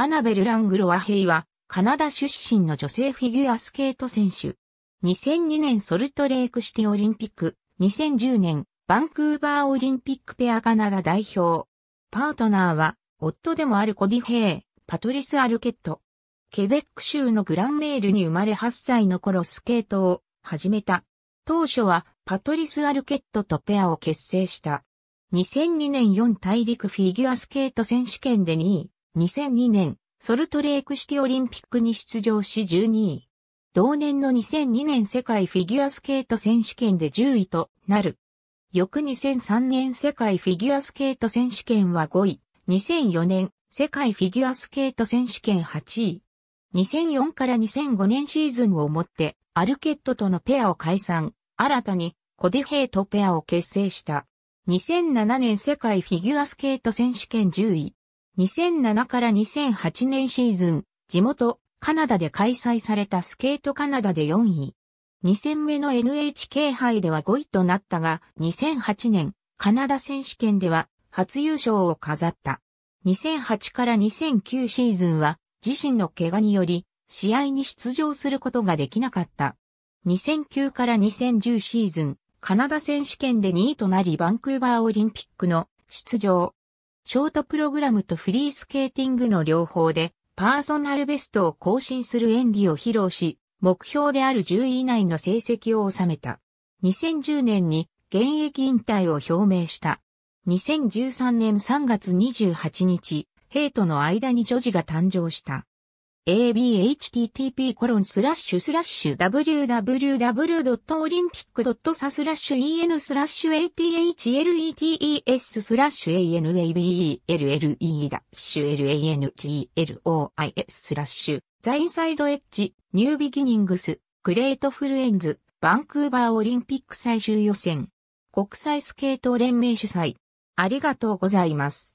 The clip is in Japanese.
アナベル・ラングロワヘイは、カナダ出身の女性フィギュアスケート選手。2002年ソルトレークシティオリンピック、2010年バンクーバーオリンピックペアカナダ代表。パートナーは、夫でもあるコディ・ヘイ、パトリス・アルケット。ケベック州のグランメールに生まれ8歳の頃スケートを始めた。当初はパトリス・アルケットとペアを結成した。2002年4大陸フィギュアスケート選手権で2位、2002年、ソルトレークシティオリンピックに出場し12位。同年の2002年世界フィギュアスケート選手権で10位となる。翌2003年世界フィギュアスケート選手権は5位。2004年世界フィギュアスケート選手権8位。2004から2005年シーズンをもってアルケットとのペアを解散。新たにコデヘイトペアを結成した。2007年世界フィギュアスケート選手権10位。2007から2008年シーズン、地元、カナダで開催されたスケートカナダで4位。2戦目の NHK 杯では5位となったが、2008年、カナダ選手権では初優勝を飾った。2008から2009シーズンは自身の怪我により試合に出場することができなかった。2009から2010シーズン、カナダ選手権で2位となりバンクーバーオリンピックの出場、ショートプログラムとフリースケーティングの両方で、パーソナルベストを更新する演技を披露し、目標である10位以内の成績を収めた。2010年に現役引退を表明した。2013年3月28日、ヘイトの間に女児が誕生した。abhttp コロンスラッシュスラッシュ www.olympic.sa スラッシュ en スラッシュ athletes スラッシュ anabelle ダ a シュ lantlois スラッシュザインサイドエッジニュービギニングスグレートフルエンズバンクーバーオリンピック最終予選国際スケート連盟主催ありがとうございます。